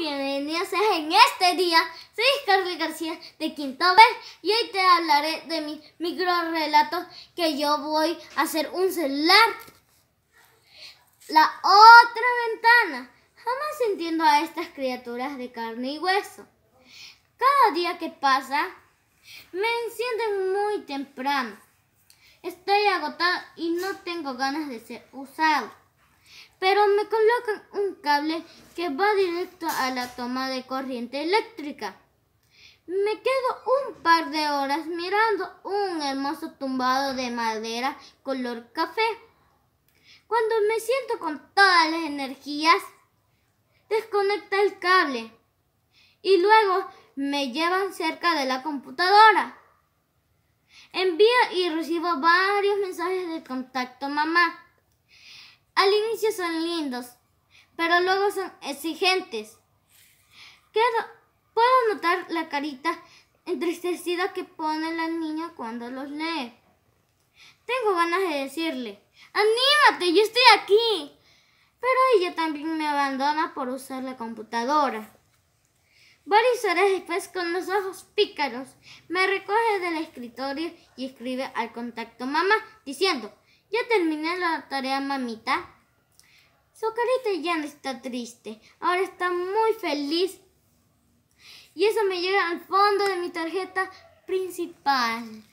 bienvenidos en este día. Soy Carlos García de Quinto B y hoy te hablaré de mi micro relato que yo voy a hacer un celular. La otra ventana. Jamás entiendo a estas criaturas de carne y hueso. Cada día que pasa me encienden muy temprano. Estoy agotado y no tengo ganas de ser usado pero me colocan un cable que va directo a la toma de corriente eléctrica. Me quedo un par de horas mirando un hermoso tumbado de madera color café. Cuando me siento con todas las energías, desconecta el cable y luego me llevan cerca de la computadora. Envío y recibo varios mensajes de contacto mamá. Al inicio son lindos, pero luego son exigentes. puedo notar la carita entristecida que pone la niña cuando los lee. Tengo ganas de decirle, ¡anímate, yo estoy aquí! Pero ella también me abandona por usar la computadora. Varias horas después, con los ojos pícaros, me recoge del escritorio y escribe al contacto mamá diciendo, ¿Ya terminé la tarea, mamita? Su carita ya no está triste, ahora está muy feliz. Y eso me llega al fondo de mi tarjeta principal.